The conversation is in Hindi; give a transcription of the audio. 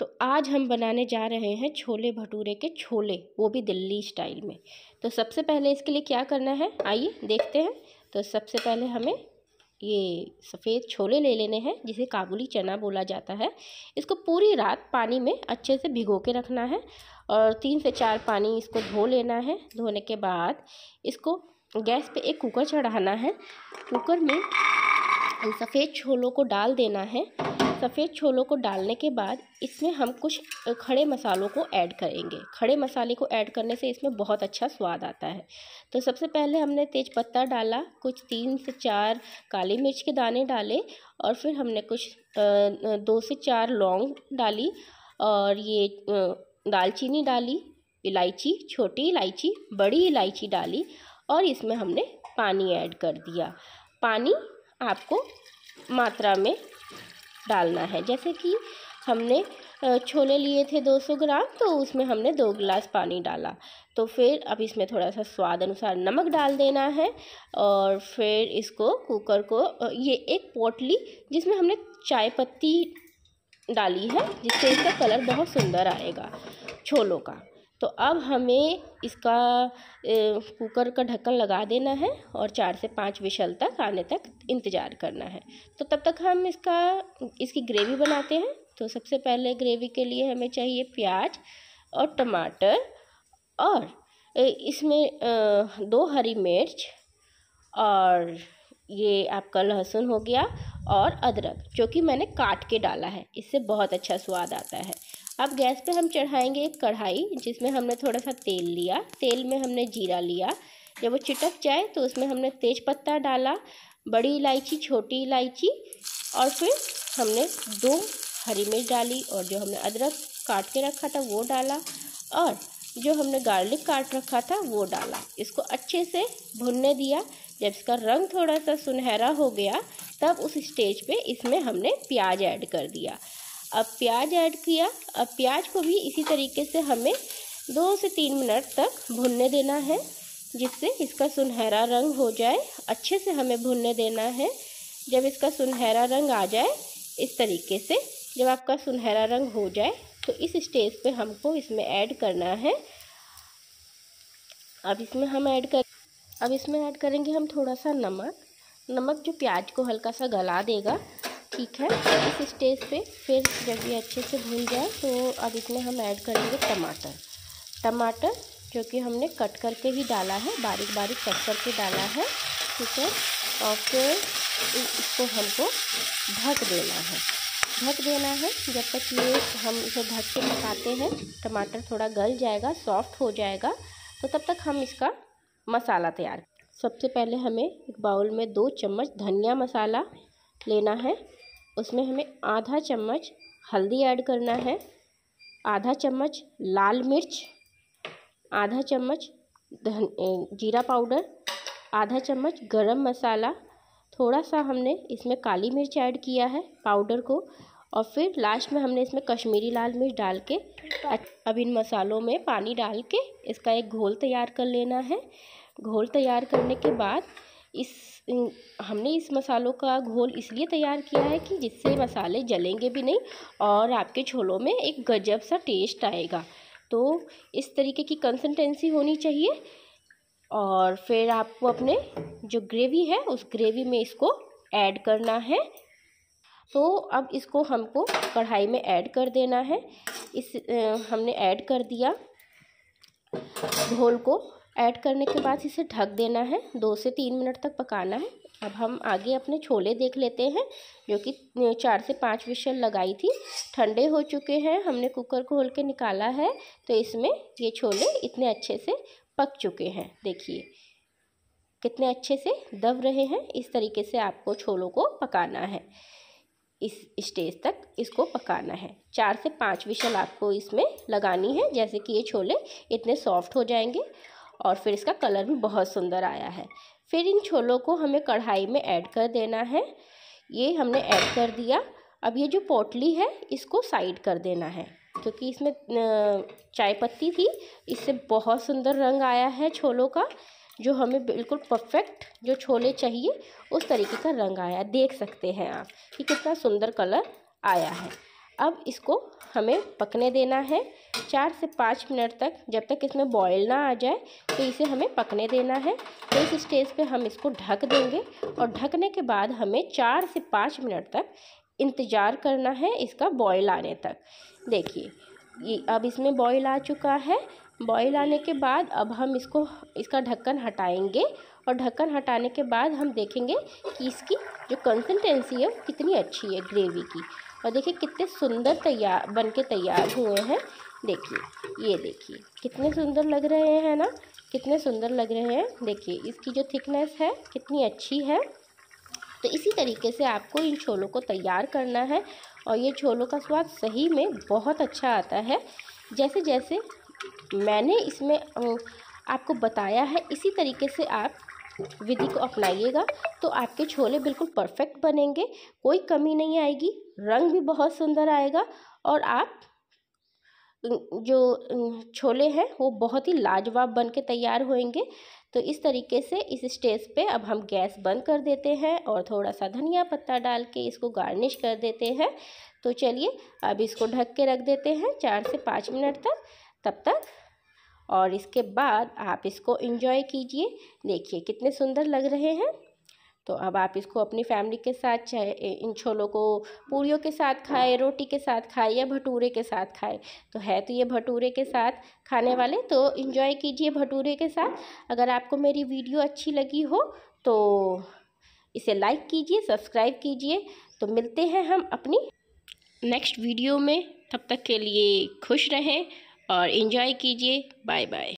तो आज हम बनाने जा रहे हैं छोले भटूरे के छोले वो भी दिल्ली स्टाइल में तो सबसे पहले इसके लिए क्या करना है आइए देखते हैं तो सबसे पहले हमें ये सफ़ेद छोले ले लेने हैं जिसे काबुली चना बोला जाता है इसको पूरी रात पानी में अच्छे से भिगो के रखना है और तीन से चार पानी इसको धो लेना है धोने के बाद इसको गैस पे एक कुकर चढ़ाना है कुकर में सफ़ेद छोलों को डाल देना है सफ़ेद छोलों को डालने के बाद इसमें हम कुछ खड़े मसालों को ऐड करेंगे खड़े मसाले को ऐड करने से इसमें बहुत अच्छा स्वाद आता है तो सबसे पहले हमने तेज पत्ता डाला कुछ तीन से चार काली मिर्च के दाने डाले और फिर हमने कुछ दो से चार लौंग डाली और ये दालचीनी डाली इलायची छोटी इलायची बड़ी इलायची डाली और इसमें हमने पानी ऐड कर दिया पानी आपको मात्रा में डालना है जैसे कि हमने छोले लिए थे 200 ग्राम तो उसमें हमने दो गिलास पानी डाला तो फिर अब इसमें थोड़ा सा स्वाद अनुसार नमक डाल देना है और फिर इसको कुकर को ये एक पोटली जिसमें हमने चाय पत्ती डाली है जिससे इसका कलर बहुत सुंदर आएगा छोलों का तो अब हमें इसका कुकर का ढक्कन लगा देना है और चार से पाँच विशल तक आने तक इंतज़ार करना है तो तब तक हम इसका इसकी ग्रेवी बनाते हैं तो सबसे पहले ग्रेवी के लिए हमें चाहिए प्याज और टमाटर और इसमें दो हरी मिर्च और ये आपका लहसुन हो गया और अदरक जो कि मैंने काट के डाला है इससे बहुत अच्छा स्वाद आता है अब गैस पे हम चढ़ाएंगे एक कढ़ाई जिसमें हमने थोड़ा सा तेल लिया तेल में हमने जीरा लिया जब वो चिटक जाए तो उसमें हमने तेज पत्ता डाला बड़ी इलायची छोटी इलायची और फिर हमने दो हरी मिर्च डाली और जो हमने अदरक काट के रखा था वो डाला और जो हमने गार्लिक काट रखा था वो डाला इसको अच्छे से भुनने दिया जब इसका रंग थोड़ा सा सुनहरा हो गया तब उस स्टेज पे इसमें हमने प्याज ऐड कर दिया अब प्याज ऐड किया अब प्याज को भी इसी तरीके से हमें दो से तीन मिनट तक भुनने देना है जिससे इसका सुनहरा रंग हो जाए अच्छे से हमें भुनने देना है जब इसका सुनहरा रंग आ जाए इस तरीके से जब आपका सुनहरा रंग हो जाए तो इस स्टेज पे हमको इसमें ऐड करना है अब इसमें हम ऐड कर अब इसमें ऐड करेंगे हम थोड़ा सा नमक नमक जो प्याज को हल्का सा गला देगा ठीक है इस स्टेज पे फिर जब ये अच्छे से भून जाए तो अब इसमें हम ऐड करेंगे टमाटर टमाटर जो कि हमने कट करके ही डाला है बारीक बारीक कट करके डाला है ठीक है और फिर इसको हमको ढक देना है ढक देना है जब तक ये हम इसे ढक के पकाते हैं टमाटर थोड़ा गल जाएगा सॉफ्ट हो जाएगा तो तब तक हम इसका मसाला तैयार सबसे पहले हमें एक बाउल में दो चम्मच धनिया मसाला लेना है उसमें हमें आधा चम्मच हल्दी ऐड करना है आधा चम्मच लाल मिर्च आधा चम्मच धन जीरा पाउडर आधा चम्मच गरम मसाला थोड़ा सा हमने इसमें काली मिर्च ऐड किया है पाउडर को और फिर लास्ट में हमने इसमें कश्मीरी लाल मिर्च डाल के अब इन मसालों में पानी डाल के इसका एक घोल तैयार कर लेना है घोल तैयार करने के बाद इस हमने इस मसालों का घोल इसलिए तैयार किया है कि जिससे मसाले जलेंगे भी नहीं और आपके छोलों में एक गजब सा टेस्ट आएगा तो इस तरीके की कंसिस्टेंसी होनी चाहिए और फिर आपको अपने जो ग्रेवी है उस ग्रेवी में इसको ऐड करना है तो अब इसको हमको कढ़ाई में ऐड कर देना है इस आ, हमने ऐड कर दिया घोल को ऐड करने के बाद इसे ढक देना है दो से तीन मिनट तक पकाना है अब हम आगे अपने छोले देख लेते हैं जो कि चार से पाँच विशल लगाई थी ठंडे हो चुके हैं हमने कुकर खोल के निकाला है तो इसमें ये छोले इतने अच्छे से पक चुके हैं देखिए कितने अच्छे से दब रहे हैं इस तरीके से आपको छोलों को पकाना है इस स्टेज तक इसको पकाना है चार से पाँच विशल आपको इसमें लगानी है जैसे कि ये छोले इतने सॉफ्ट हो जाएंगे और फिर इसका कलर भी बहुत सुंदर आया है फिर इन छोलों को हमें कढ़ाई में ऐड कर देना है ये हमने ऐड कर दिया अब ये जो पोटली है इसको साइड कर देना है क्योंकि इसमें चाय पत्ती थी इससे बहुत सुंदर रंग आया है छोलों का जो हमें बिल्कुल परफेक्ट जो छोले चाहिए उस तरीके का रंग आया देख सकते हैं आप कि कितना सुंदर कलर आया है अब इसको हमें पकने देना है चार से पाँच मिनट तक जब तक इसमें बॉयल ना आ जाए तो इसे हमें पकने देना है तो इस स्टेज पे हम इसको ढक देंगे और ढकने के बाद हमें चार से पाँच मिनट तक इंतज़ार करना है इसका बॉयल आने तक देखिए ये अब इसमें बॉयल आ चुका है बॉयल आने के बाद अब हम इसको इसका ढक्कन हटाएंगे और ढक्कन हटाने के बाद हम देखेंगे कि इसकी जो कंसिस्टेंसी है वो कितनी अच्छी है ग्रेवी की और देखिए कितने सुंदर तैयार बन के तैयार हुए हैं देखिए ये देखिए कितने सुंदर लग रहे हैं ना कितने सुंदर लग रहे हैं देखिए इसकी जो थिकनेस है कितनी अच्छी है तो इसी तरीके से आपको इन छोलों को तैयार करना है और ये छोलों का स्वाद सही में बहुत अच्छा आता है जैसे जैसे मैंने इसमें आपको बताया है इसी तरीके से आप विधि को अपनाइएगा तो आपके छोले बिल्कुल परफेक्ट बनेंगे कोई कमी नहीं आएगी रंग भी बहुत सुंदर आएगा और आप जो छोले हैं वो बहुत ही लाजवाब बन के तैयार होंगे तो इस तरीके से इस स्टेज पे अब हम गैस बंद कर देते हैं और थोड़ा सा धनिया पत्ता डाल के इसको गार्निश कर देते हैं तो चलिए अब इसको ढक के रख देते हैं चार से पाँच मिनट तक तब तक और इसके बाद आप इसको इंजॉय कीजिए देखिए कितने सुंदर लग रहे हैं तो अब आप इसको अपनी फैमिली के साथ चाहे इन छोलों को पूड़ियों के साथ खाए रोटी के साथ खाए या भटूरे के साथ खाए तो है तो ये भटूरे के साथ खाने वाले तो इन्जॉय कीजिए भटूरे के साथ अगर आपको मेरी वीडियो अच्छी लगी हो तो इसे लाइक कीजिए सब्सक्राइब कीजिए तो मिलते हैं हम अपनी नेक्स्ट वीडियो में तब तक के लिए खुश रहें और इन्जॉय कीजिए बाय बाय